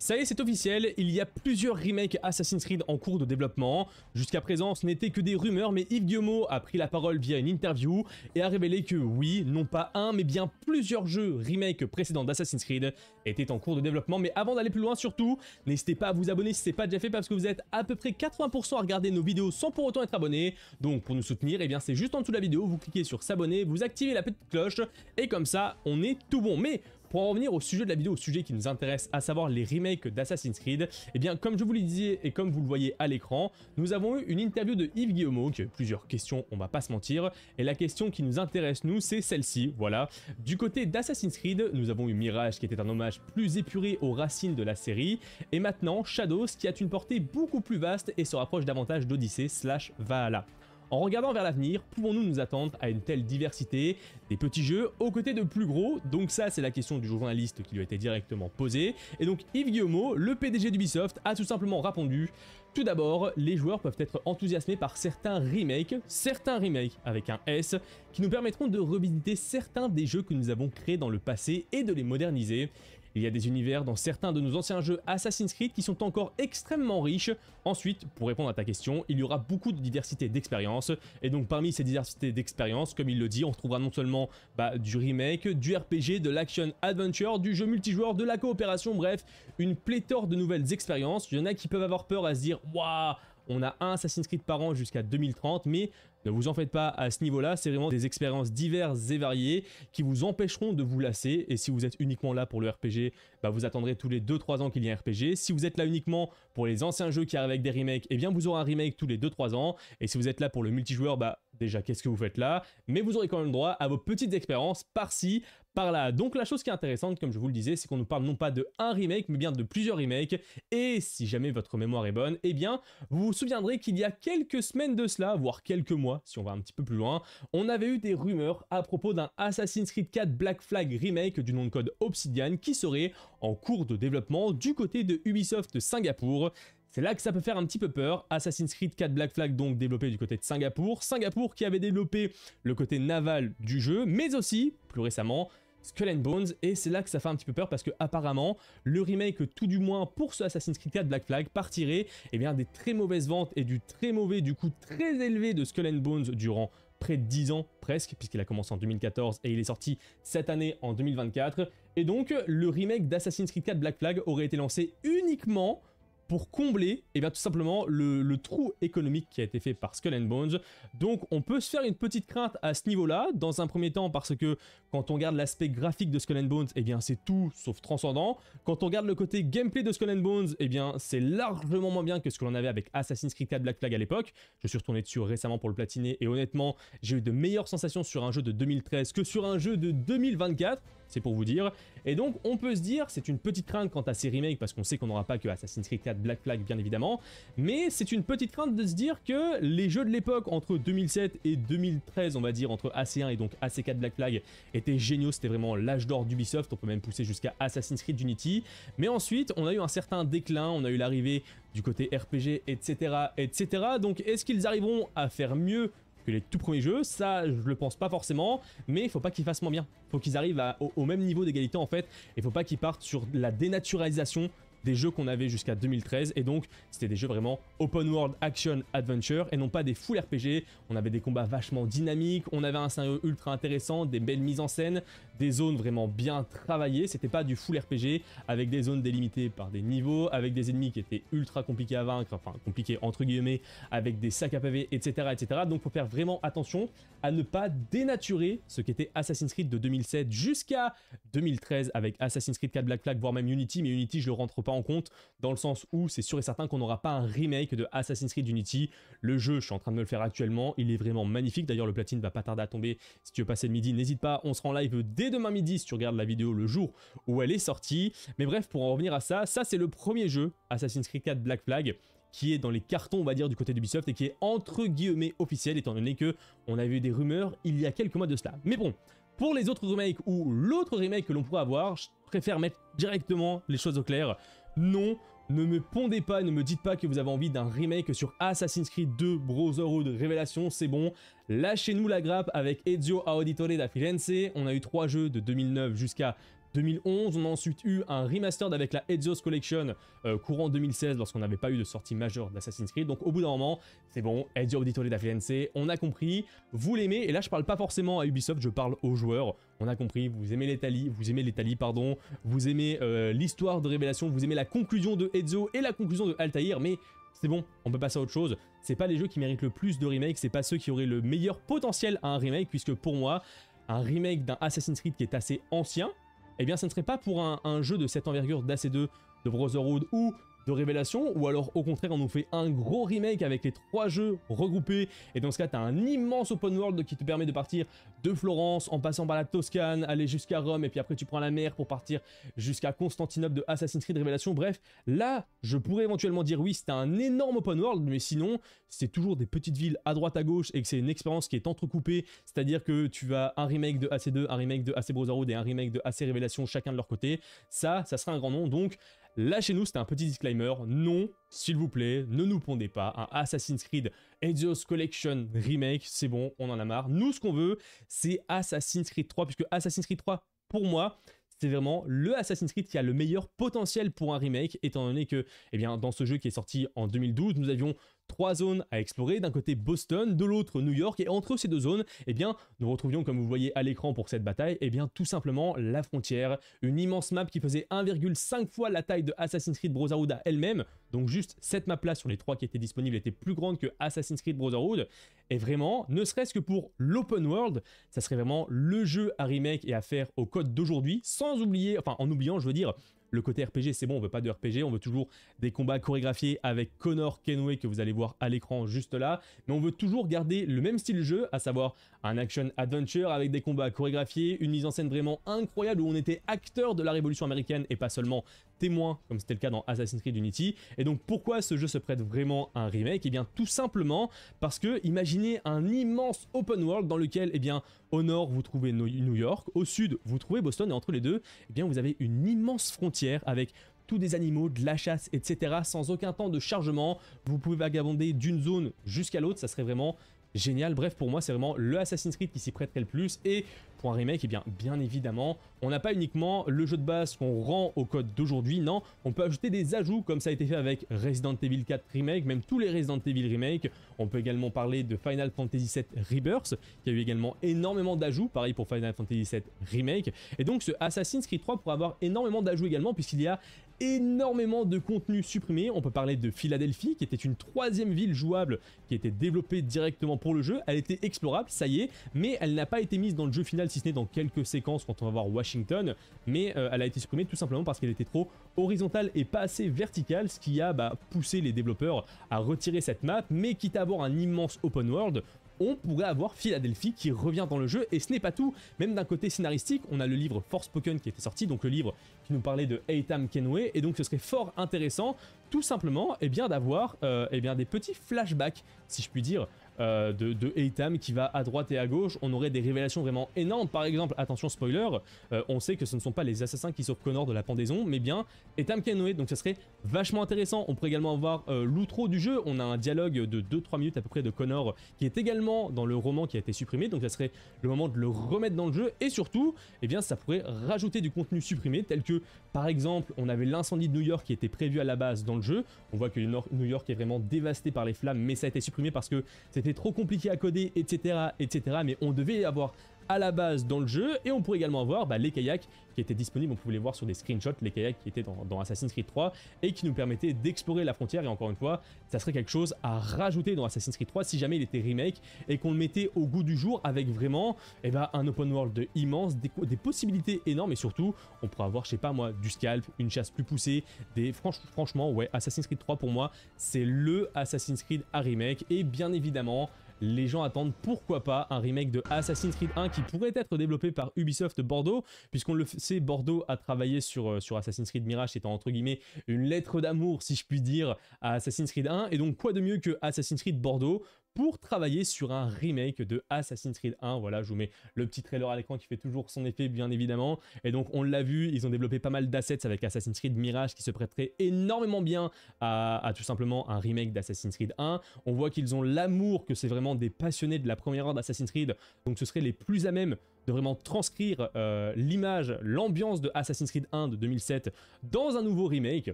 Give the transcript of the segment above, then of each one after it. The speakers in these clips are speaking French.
Ça y est, c'est officiel, il y a plusieurs remakes Assassin's Creed en cours de développement. Jusqu'à présent, ce n'était que des rumeurs, mais Yves Guillemot a pris la parole via une interview et a révélé que oui, non pas un, mais bien plusieurs jeux remakes précédents d'Assassin's Creed étaient en cours de développement. Mais avant d'aller plus loin, surtout, n'hésitez pas à vous abonner si ce n'est pas déjà fait parce que vous êtes à peu près 80% à regarder nos vidéos sans pour autant être abonné. Donc pour nous soutenir, eh bien c'est juste en dessous de la vidéo, vous cliquez sur s'abonner, vous activez la petite cloche et comme ça, on est tout bon. Mais pour en revenir au sujet de la vidéo, au sujet qui nous intéresse, à savoir les remakes d'Assassin's Creed, eh bien comme je vous le disais et comme vous le voyez à l'écran, nous avons eu une interview de Yves Guillemot, qui a plusieurs questions, on va pas se mentir, et la question qui nous intéresse nous, c'est celle-ci, voilà. Du côté d'Assassin's Creed, nous avons eu Mirage qui était un hommage plus épuré aux racines de la série, et maintenant Shadows qui a une portée beaucoup plus vaste et se rapproche davantage d'Odyssée slash Valhalla. En regardant vers l'avenir, pouvons-nous nous attendre à une telle diversité des petits jeux aux côtés de plus gros Donc ça, c'est la question du journaliste qui lui a été directement posée. Et donc Yves Guillemot, le PDG d'Ubisoft, a tout simplement répondu tout d'abord, les joueurs peuvent être enthousiasmés par certains remakes, certains remakes avec un S, qui nous permettront de revisiter certains des jeux que nous avons créés dans le passé et de les moderniser. Il y a des univers dans certains de nos anciens jeux Assassin's Creed qui sont encore extrêmement riches. Ensuite, pour répondre à ta question, il y aura beaucoup de diversité d'expériences, et donc parmi ces diversités d'expériences, comme il le dit, on retrouvera non seulement bah, du remake, du RPG, de l'action adventure, du jeu multijoueur, de la coopération, bref, une pléthore de nouvelles expériences. Il y en a qui peuvent avoir peur à se dire « Waouh, on a un Assassin's Creed par an jusqu'à 2030, mais ne vous en faites pas à ce niveau-là, c'est vraiment des expériences diverses et variées qui vous empêcheront de vous lasser. Et si vous êtes uniquement là pour le RPG, bah, vous attendrez tous les 2-3 ans qu'il y ait un RPG. Si vous êtes là uniquement pour les anciens jeux qui arrivent avec des remakes, et eh bien vous aurez un remake tous les 2-3 ans. Et si vous êtes là pour le multijoueur, bah déjà qu'est-ce que vous faites là, mais vous aurez quand même droit à vos petites expériences par-ci, par-là. Donc la chose qui est intéressante, comme je vous le disais, c'est qu'on nous parle non pas de un remake, mais bien de plusieurs remakes, et si jamais votre mémoire est bonne, eh bien, vous vous souviendrez qu'il y a quelques semaines de cela, voire quelques mois, si on va un petit peu plus loin, on avait eu des rumeurs à propos d'un Assassin's Creed 4 Black Flag remake du nom de code Obsidian qui serait en cours de développement du côté de Ubisoft Singapour. C'est là que ça peut faire un petit peu peur. Assassin's Creed 4 Black Flag donc développé du côté de Singapour. Singapour qui avait développé le côté naval du jeu, mais aussi, plus récemment, Skull and Bones, et c'est là que ça fait un petit peu peur parce que apparemment le remake, tout du moins pour ce Assassin's Creed 4 Black Flag, partirait eh bien, des très mauvaises ventes et du très mauvais, du coup très élevé de Skull and Bones durant près de 10 ans presque, puisqu'il a commencé en 2014 et il est sorti cette année en 2024. Et donc le remake d'Assassin's Creed 4 Black Flag aurait été lancé uniquement pour combler, eh bien, tout simplement, le, trou économique qui a été fait par Skull and Bones. Donc, on peut se faire une petite crainte à ce niveau-là, dans un premier temps, parce que quand on regarde l'aspect graphique de Skull and Bones, eh bien, c'est tout sauf transcendant. Quand on regarde le côté gameplay de Skull and Bones, eh bien, c'est largement moins bien que ce que l'on avait avec Assassin's Creed 4 Black Flag à l'époque. Je suis retourné dessus récemment pour le platiner, et honnêtement, j'ai eu de meilleures sensations sur un jeu de 2013 que sur un jeu de 2024 c'est pour vous dire. Et donc on peut se dire, c'est une petite crainte quant à ces remakes, parce qu'on sait qu'on n'aura pas que Assassin's Creed 4 Black Flag bien évidemment, mais c'est une petite crainte de se dire que les jeux de l'époque entre 2007 et 2013, on va dire, entre AC1 et donc AC4 Black Flag, étaient géniaux, c'était vraiment l'âge d'or d'Ubisoft, on peut même pousser jusqu'à Assassin's Creed Unity, mais ensuite on a eu un certain déclin, on a eu l'arrivée du côté RPG, etc. etc. Donc est-ce qu'ils arriveront à faire mieux les tout premiers jeux, ça je le pense pas forcément, mais il faut pas qu'ils fassent moins bien. Faut qu'ils arrivent à, au, au, même niveau d'égalité en fait, et faut pas qu'ils partent sur la dénaturalisation des jeux qu'on avait jusqu'à 2013. Et donc, c'était des jeux vraiment open world, action, adventure, et non pas des full RPG. On avait des combats vachement dynamiques, on avait un scénario ultra intéressant, des belles mises en scène, des zones vraiment bien travaillées. C'était pas du full RPG avec des zones délimitées par des niveaux, avec des ennemis qui étaient ultra compliqués à vaincre, enfin compliqués entre guillemets, avec des sacs à pavés, etc. etc. Donc, faut faire vraiment attention à ne pas dénaturer ce qu'était Assassin's Creed de 2007 jusqu'à 2013 avec Assassin's Creed 4 Black Flag, voire même Unity, mais Unity, je le rentre en compte, dans le sens où c'est sûr et certain qu'on n'aura pas un remake de Assassin's Creed Unity. Le jeu, je suis en train de me le faire actuellement, il est vraiment magnifique. D'ailleurs, le platine va pas tarder à tomber. Si tu veux passer le midi, n'hésite pas, on sera en live dès demain midi si tu regardes la vidéo le jour où elle est sortie. Mais bref, pour en revenir à ça, ça c'est le premier jeu, Assassin's Creed 4 Black Flag, qui est dans les cartons, on va dire, du côté d'Ubisoft et qui est entre guillemets officiel, étant donné que on avait eu des rumeurs il y a quelques mois de cela. Mais bon, pour les autres remakes ou l'autre remake que l'on pourrait avoir, je préfère mettre directement les choses au clair non, ne me pondez pas, ne me dites pas que vous avez envie d'un remake sur Assassin's Creed 2 Brotherhood Révélation, c'est bon. Lâchez-nous la grappe avec Ezio Auditore da Firenze. On a eu trois jeux de 2009 jusqu'à 2011, on a ensuite eu un remaster avec la Ezio's Collection euh, courant 2016 lorsqu'on n'avait pas eu de sortie majeure d'Assassin's Creed. Donc au bout d'un moment, c'est bon, Ezio Auditore da Firenze, on a compris, vous l'aimez, et là je parle pas forcément à Ubisoft, je parle aux joueurs, on a compris, vous aimez l'Italie, vous aimez l'Italie, pardon, vous aimez euh, l'histoire de Révélation, vous aimez la conclusion de Ezio et la conclusion de Altaïr. mais c'est bon, on peut passer à autre chose. C'est pas les jeux qui méritent le plus de remake, c'est pas ceux qui auraient le meilleur potentiel à un remake, puisque pour moi, un remake d'un Assassin's Creed qui est assez ancien, eh bien ce ne serait pas pour un, un jeu de cette envergure d'AC2, de Brotherhood ou de révélation, ou alors au contraire on nous fait un gros remake avec les trois jeux regroupés, et dans ce cas tu as un immense open world qui te permet de partir de Florence en passant par la Toscane, aller jusqu'à Rome, et puis après tu prends la mer pour partir jusqu'à Constantinople de Assassin's Creed Révélation, bref, là je pourrais éventuellement dire oui c'est un énorme open world, mais sinon c'est toujours des petites villes à droite à gauche, et que c'est une expérience qui est entrecoupée, c'est-à-dire que tu vas un remake de AC2, un remake de AC Brotherhood et un remake de AC Révélation chacun de leur côté, ça, ça sera un grand nom, donc Là, chez nous, c'était un petit disclaimer. Non, s'il vous plaît, ne nous pondez pas. Un Assassin's Creed Ezio's Collection Remake, c'est bon, on en a marre. Nous, ce qu'on veut, c'est Assassin's Creed 3, puisque Assassin's Creed 3, pour moi, c'est vraiment le Assassin's Creed qui a le meilleur potentiel pour un remake, étant donné que, eh bien, dans ce jeu qui est sorti en 2012, nous avions trois zones à explorer, d'un côté Boston, de l'autre New York, et entre ces deux zones, eh bien, nous retrouvions, comme vous voyez à l'écran pour cette bataille, eh bien, tout simplement la frontière, une immense map qui faisait 1,5 fois la taille de Assassin's Creed Brotherhood à elle-même, donc juste cette map-là sur les trois qui étaient disponibles était plus grande que Assassin's Creed Brotherhood, et vraiment, ne serait-ce que pour l'open world, ça serait vraiment le jeu à remake et à faire au code d'aujourd'hui, sans oublier, enfin en oubliant, je veux dire, le côté RPG, c'est bon, on veut pas de RPG, on veut toujours des combats chorégraphiés avec Connor Kenway que vous allez voir à l'écran juste là, mais on veut toujours garder le même style de jeu, à savoir un action adventure avec des combats chorégraphiés, une mise en scène vraiment incroyable où on était acteur de la révolution américaine et pas seulement Témoin, comme c'était le cas dans Assassin's Creed Unity. Et donc pourquoi ce jeu se prête vraiment à un remake Eh bien tout simplement parce que imaginez un immense open world dans lequel, eh bien, au nord vous trouvez New York, au sud vous trouvez Boston, et entre les deux, eh bien vous avez une immense frontière avec tous des animaux, de la chasse, etc. sans aucun temps de chargement. Vous pouvez vagabonder d'une zone jusqu'à l'autre, ça serait vraiment génial. Bref, pour moi, c'est vraiment le Assassin's Creed qui s'y prêterait le plus. Et pour un remake, et eh bien, bien évidemment, on n'a pas uniquement le jeu de base qu'on rend au code d'aujourd'hui, non, on peut ajouter des ajouts comme ça a été fait avec Resident Evil 4 Remake, même tous les Resident Evil Remake. On peut également parler de Final Fantasy VII Rebirth, qui a eu également énormément d'ajouts, pareil pour Final Fantasy VII Remake. Et donc ce Assassin's Creed 3 pourrait avoir énormément d'ajouts également, puisqu'il y a énormément de contenu supprimé. On peut parler de Philadelphie, qui était une troisième ville jouable, qui était développée directement pour le jeu. Elle était explorable, ça y est, mais elle n'a pas été mise dans le jeu final, si ce n'est dans quelques séquences quand on va voir Washington. Mais euh, elle a été supprimée tout simplement parce qu'elle était trop horizontale et pas assez verticale, ce qui a bah, poussé les développeurs à retirer cette map. Mais quitte à avoir un immense open world, on pourrait avoir Philadelphie qui revient dans le jeu. Et ce n'est pas tout, même d'un côté scénaristique, on a le livre spoken qui était sorti, donc le livre qui nous parlait de Eitam Kenway, et donc ce serait fort intéressant tout simplement et eh bien d'avoir euh, eh des petits flashbacks, si je puis dire, euh, de, Eitam qui va à droite et à gauche, on aurait des révélations vraiment énormes. Par exemple, attention spoiler, euh, on sait que ce ne sont pas les assassins qui sauvent Connor de la pendaison, mais bien Eitam Kanoe, donc ça serait vachement intéressant. On pourrait également avoir euh, l'outro du jeu, on a un dialogue de 2-3 minutes à peu près de Connor qui est également dans le roman qui a été supprimé, donc ça serait le moment de le remettre dans le jeu, et surtout, eh bien ça pourrait rajouter du contenu supprimé, tel que par exemple, on avait l'incendie de New York qui était prévu à la base dans le jeu, on voit que New York est vraiment dévasté par les flammes, mais ça a été supprimé parce que c'était trop compliqué à coder, etc., etc. Mais on devait avoir à la base dans le jeu. Et on pourrait également avoir bah, les kayaks qui étaient disponibles, on pouvait les voir sur des screenshots, les kayaks qui étaient dans, Assassin's Creed 3 et qui nous permettaient d'explorer la frontière. Et encore une fois, ça serait quelque chose à rajouter dans Assassin's Creed 3 si jamais il était remake et qu'on le mettait au goût du jour avec vraiment eh ben, un open world immense, des, possibilités énormes et surtout, on pourrait avoir, je sais pas moi, du scalp, une chasse plus poussée, des franchement, ouais, Assassin's Creed 3 pour moi, c'est le Assassin's Creed à remake et bien évidemment, les gens attendent pourquoi pas un remake de Assassin's Creed 1 qui pourrait être développé par Ubisoft Bordeaux, puisqu'on le sait, Bordeaux a travaillé euh, sur, Assassin's Creed Mirage, étant entre guillemets une lettre d'amour, si je puis dire, à Assassin's Creed 1, et donc quoi de mieux que Assassin's Creed Bordeaux pour travailler sur un remake de Assassin's Creed 1. Voilà, je vous mets le petit trailer à l'écran qui fait toujours son effet, bien évidemment. Et donc, on l'a vu, ils ont développé pas mal d'assets avec Assassin's Creed Mirage qui se prêterait énormément bien à, tout simplement un remake d'Assassin's Creed 1. On voit qu'ils ont l'amour, que c'est vraiment des passionnés de la première heure d'Assassin's Creed, donc ce serait les plus à même de vraiment transcrire euh, l'image, l'ambiance de Assassin's Creed 1 de 2007 dans un nouveau remake.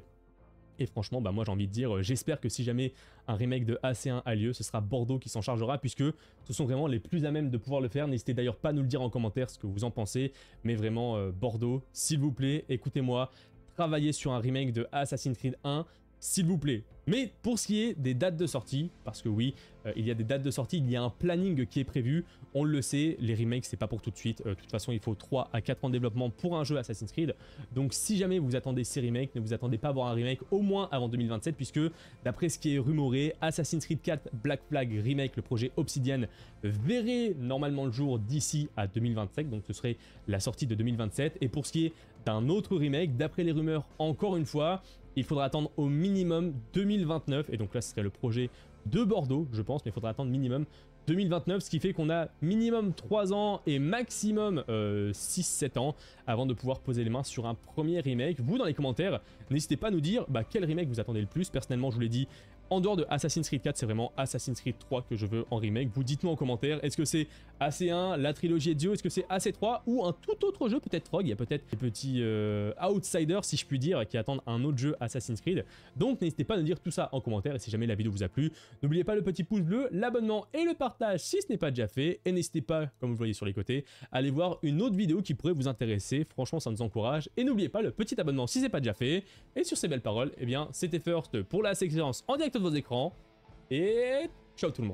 Et franchement, bah, moi j'ai envie de dire, euh, j'espère que si jamais un remake de AC1 a lieu, ce sera Bordeaux qui s'en chargera, puisque ce sont vraiment les plus à même de pouvoir le faire. N'hésitez d'ailleurs pas à nous le dire en commentaire ce que vous en pensez, mais vraiment euh, Bordeaux, s'il vous plaît, écoutez-moi, travaillez sur un remake de Assassin's Creed 1, s'il vous plaît. Mais pour ce qui est des dates de sortie, parce que oui, euh, il y a des dates de sortie, il y a un planning qui est prévu, on le sait, les remakes c'est pas pour tout de suite, euh, de toute façon il faut 3 à 4 ans de développement pour un jeu Assassin's Creed, donc si jamais vous attendez ces remakes, ne vous attendez pas à voir un remake au moins avant 2027, puisque d'après ce qui est rumoré, Assassin's Creed 4 Black Flag Remake, le projet Obsidian, verrait normalement le jour d'ici à 2025, donc ce serait la sortie de 2027, et pour ce qui est d'un autre remake, d'après les rumeurs encore une fois, il faudra attendre au minimum 2029, et donc là ce serait le projet de Bordeaux, je pense, mais il faudra attendre minimum 2029, ce qui fait qu'on a minimum 3 ans et maximum 6-7 euh, ans avant de pouvoir poser les mains sur un premier remake. Vous, dans les commentaires, n'hésitez pas à nous dire bah, quel remake vous attendez le plus. Personnellement, je vous l'ai dit, en dehors de Assassin's Creed 4, c'est vraiment Assassin's Creed 3 que je veux en remake. Vous dites-moi en commentaire, est-ce que c'est AC1, la trilogie Dieu, est-ce que c'est AC3 ou un tout autre jeu, peut-être Rogue, il y a peut-être des petits euh, outsiders, si je puis dire, qui attendent un autre jeu Assassin's Creed. Donc n'hésitez pas à nous dire tout ça en commentaire, et si jamais la vidéo vous a plu, n'oubliez pas le petit pouce bleu, l'abonnement et le partage si ce n'est pas déjà fait, et n'hésitez pas, comme vous voyez sur les côtés, à aller voir une autre vidéo qui pourrait vous intéresser, franchement ça nous encourage, et n'oubliez pas le petit abonnement si ce n'est pas déjà fait, et sur ces belles paroles, eh bien c'était First pour la séquence en direct de vos écrans. Et ciao tout le monde.